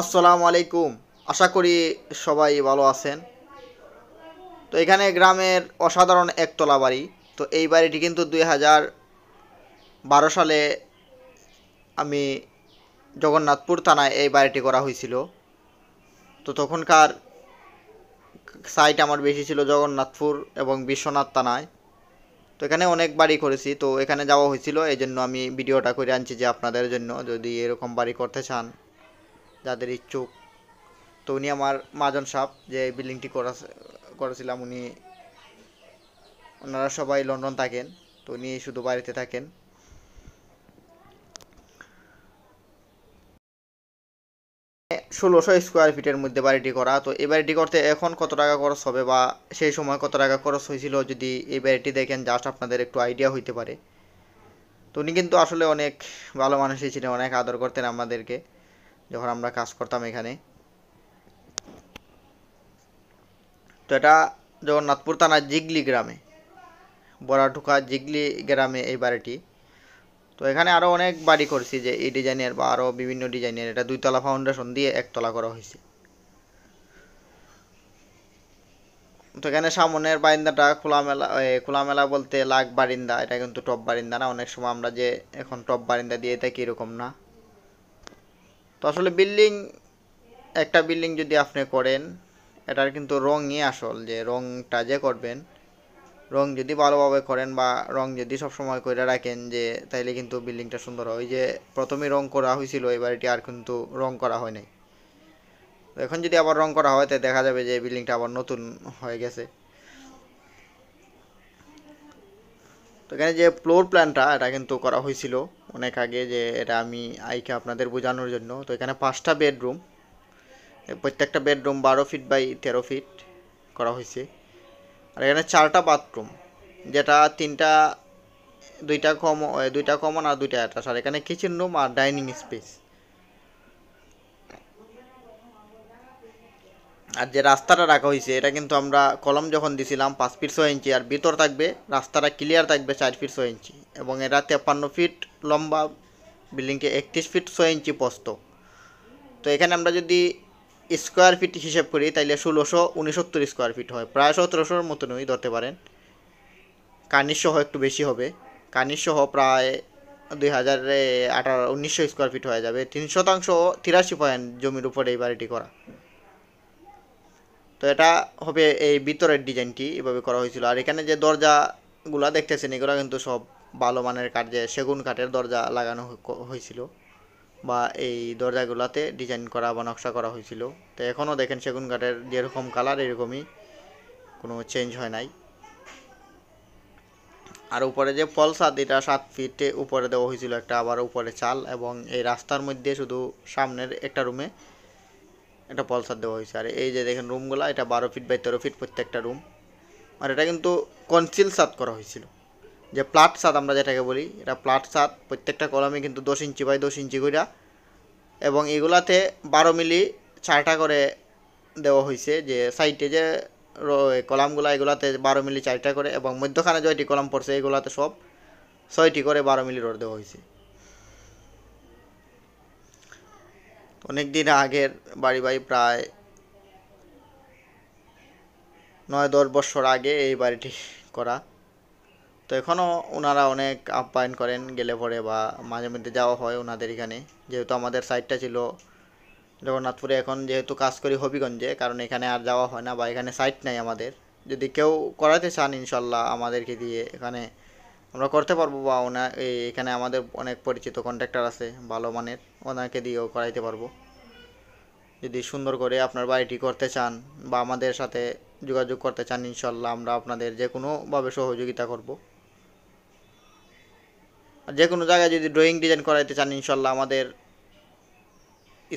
আসসালামু আলাইকুম আশা করি সবাই ভালো আছেন তো এখানে গ্রামের অসাধারণ একতলা বাড়ি তো এই বাড়িটি কিন্তু দুই হাজার বারো সালে আমি জগন্নাথপুর থানায় এই বাড়িটি করা হয়েছিল তো তখনকার সাইট আমার বেশি ছিল জগন্নাথপুর এবং বিশ্বনাথ থানায় তো এখানে অনেক বাড়ি করেছি তো এখানে যাওয়া হয়েছিল এই জন্য আমি ভিডিওটা করে আনছি যে আপনাদের জন্য যদি এরকম বাড়ি করতে চান যাদের এই চোখ তো উনি আমার মাজন সাহ যে বিল্ডিংটি করা করেছিলাম উনি ওনারা সবাই লন্ডন থাকেন তো উনি শুধু বাড়িতে থাকেন ষোলোশো স্কোয়ার ফিটের মধ্যে বাড়িটি করা তো এই বাড়িটি করতে এখন কত টাকা খরচ হবে বা সেই সময় কত টাকা খরচ হয়েছিল যদি এই বাড়িটি দেখেন জাস্ট আপনাদের একটু আইডিয়া হইতে পারে তো উনি কিন্তু আসলে অনেক ভালো মানুষই ছিলেন অনেক আদর করতেন আমাদেরকে যখন আমরা কাজ করতাম এখানে তো এটা জগন্নাথপুর থানা জিগলি গ্রামে বড়াঠুকা জিগলি গ্রামে এই বাড়িটি তো এখানে আরও অনেক বাড়ি করছি যে এই ডিজাইনের বা আরও বিভিন্ন ডিজাইনের এটা দুইতলা ফাউন্ডেশন দিয়ে একতলা করা হয়েছে তো এখানে সামনের বারিন্দাটা খোলামেলা খোলামেলা বলতে লাগ বারিন্দা এটা কিন্তু টপ বারিন্দা না অনেক সময় আমরা যে এখন টপ বারিন্দা দিয়ে থাকি এরকম না তো আসলে বিল্ডিং একটা বিল্ডিং যদি আপনি করেন এটার কিন্তু রঙই আসল যে রঙটা যে করবেন রং যদি ভালোভাবে করেন বা রং যদি সবসময় করে রাখেন যে তাইলে কিন্তু বিল্ডিংটা সুন্দর হয় যে প্রথমে রং করা হয়েছিল এবার এটি আর কিন্তু রং করা হয় নাই এখন যদি আবার রং করা হয় তাই দেখা যাবে যে বিল্ডিংটা আবার নতুন হয়ে গেছে তো এখানে যে ফ্লোর প্ল্যানটা এটা কিন্তু করা হয়েছিল অনেক আগে যে এটা আমি আইকে আপনাদের বোঝানোর জন্য তো এখানে পাঁচটা বেডরুম প্রত্যেকটা বেডরুম বারো ফিট বাই তেরো ফিট করা হয়েছে আর এখানে চারটা বাথরুম যেটা তিনটা দুইটা কম দুইটা কমন আর দুইটা অ্যাটাচ আর এখানে কিচেন রুম আর ডাইনিং স্পেস আর যে রাস্তাটা রাখা হয়েছে এটা কিন্তু আমরা কলম যখন দিছিলাম পাঁচ ফিট ছয় ইঞ্চি আর ভিতর থাকবে রাস্তাটা ক্লিয়ার থাকবে চার ফিট ছয় ইঞ্চি এবং এটা তেপ্পান্ন ফিট লম্বা বিল্ডিংকে একত্রিশ ফিট ছয় ইঞ্চি পোস্ত তো এখানে আমরা যদি স্কোয়ার ফিট হিসেব করি তাইলে ষোলোশো উনসত্তর স্কোয়ার ফিট হয় প্রায় সতেরোশোর ওই ধরতে পারেন কানির সহ একটু বেশি হবে কানির সহ প্রায় দুই হাজার আঠারো উনিশশো স্কোয়ার ফিট হয়ে যাবে তিন শতাংশ তিরাশি পয়েন্ট জমির উপরে এই বাড়িটি করা তো এটা হবে এই ভিতরের ডিজাইনটি এভাবে করা হয়েছিল আর এখানে যে দরজাগুলা দেখতেছেন এগুলো কিন্তু সব ভালো মানের কাঠ যে সেগুন কাঠের দরজা লাগানো হয়েছিল বা এই দরজাগুলাতে ডিজাইন করা বা নকশা করা হয়েছিল তো এখনও দেখেন সেগুন কাঠের যেরকম কালার এরকমই কোনো চেঞ্জ হয় নাই আর উপরে যে ফল সাদ এটা সাত ফিটে উপরে দেওয়া হয়েছিল একটা আবার উপরে চাল এবং এই রাস্তার মধ্যে শুধু সামনের একটা রুমে একটা পলসার দেওয়া হয়েছে আর এই যে দেখেন রুমগুলো এটা বারো ফিট বাই তেরো ফিট প্রত্যেকটা রুম আর এটা কিন্তু কনসিল সাত করা হয়েছিল যে প্লাট সাত আমরা যেটাকে বলি এটা প্লাট সাত প্রত্যেকটা কলমে কিন্তু দশ ইঞ্চি বাই দশ ইঞ্চি করে এবং এগুলাতে বারো মিলি চারটা করে দেওয়া হয়েছে যে সাইডে যে কলামগুলো এগুলাতে বারো মিলি চারটা করে এবং মধ্যখানে জয়টি কলাম পড়ছে এগুলাতে সব ছয়টি করে বারো মিলি রোড দেওয়া হয়েছে অনেক দিন আগের বাড়ি বাড়ি প্রায় নয় দশ বছর আগে এই বাড়িটি করা তো এখনও ওনারা অনেক আপ্যায়ন করেন গেলে পরে বা মাঝে মধ্যে যাওয়া হয় ওনাদের এখানে যেহেতু আমাদের সাইডটা ছিল জগন্নাথপুরে এখন যেহেতু কাজ করি হবিগঞ্জে কারণ এখানে আর যাওয়া হয় না বা এখানে সাইট নাই আমাদের যদি কেউ করাতে চান ইনশাল্লাহ আমাদেরকে দিয়ে এখানে আমরা করতে পারবো বা ওনা এখানে আমাদের অনেক পরিচিত কন্ট্রাক্টর আছে ভালো মানের ওনাকে দিয়েও করাইতে পারবো যদি সুন্দর করে আপনার বাড়িটি করতে চান বা আমাদের সাথে যোগাযোগ করতে চান ইনশাল্লাহ আমরা আপনাদের যে কোনোভাবে সহযোগিতা করব যে কোনো জায়গায় যদি ড্রয়িং ডিজাইন করাইতে চান ইনশাল্লাহ আমাদের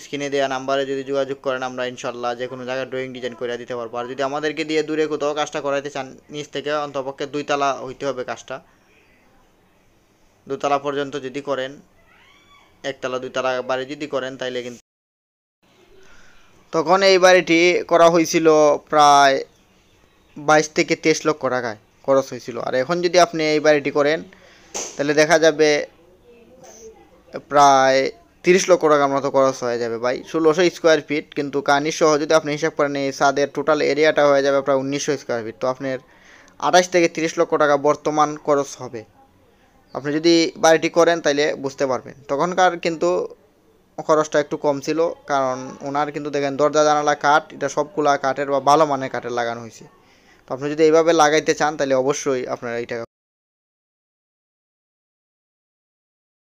স্ক্রিনে দেওয়া নাম্বারে যদি যোগাযোগ করেন আমরা ইনশাল্লাহ যে কোনো জায়গায় ড্রয়িং ডিজাইন করে দিতে পারবো আর যদি আমাদেরকে দিয়ে দূরে কোথাও কাজটা করাইতে চান নিচ থেকে অন্তপক্ষে দুই তালা হইতে হবে কাজটা দুতলা পর্যন্ত যদি করেন একতলা দুতলা বাড়ি যদি করেন তাইলে কিন্তু তখন এই বাড়িটি করা হয়েছিল প্রায় বাইশ থেকে তেইশ লক্ষ টাকায় খরচ হয়েছিল আর এখন যদি আপনি এই বাড়িটি করেন তাহলে দেখা যাবে প্রায় তিরিশ লক্ষ টাকার মতো খরচ হয়ে যাবে ভাই ষোলোশো স্কোয়ার ফিট কিন্তু কানি সহ যদি আপনি হিসাব করেন এই সাদের টোটাল এরিয়াটা হয়ে যাবে প্রায় উনিশশো স্কোয়ার ফিট তো আপনার আঠাশ থেকে তিরিশ লক্ষ টাকা বর্তমান খরচ হবে আপনি যদি বাড়িটি করেন তাইলে বুঝতে পারবেন তখনকার কিন্তু খরচটা একটু কম ছিল কারণ ওনার কিন্তু দেখেন দরজা জানালা কাঠ এটা সবগুলা কাঠের বা ভালো মানের কাঠের লাগানো হয়েছে তো আপনি যদি এইভাবে লাগাইতে চান তাহলে অবশ্যই আপনারা এইটা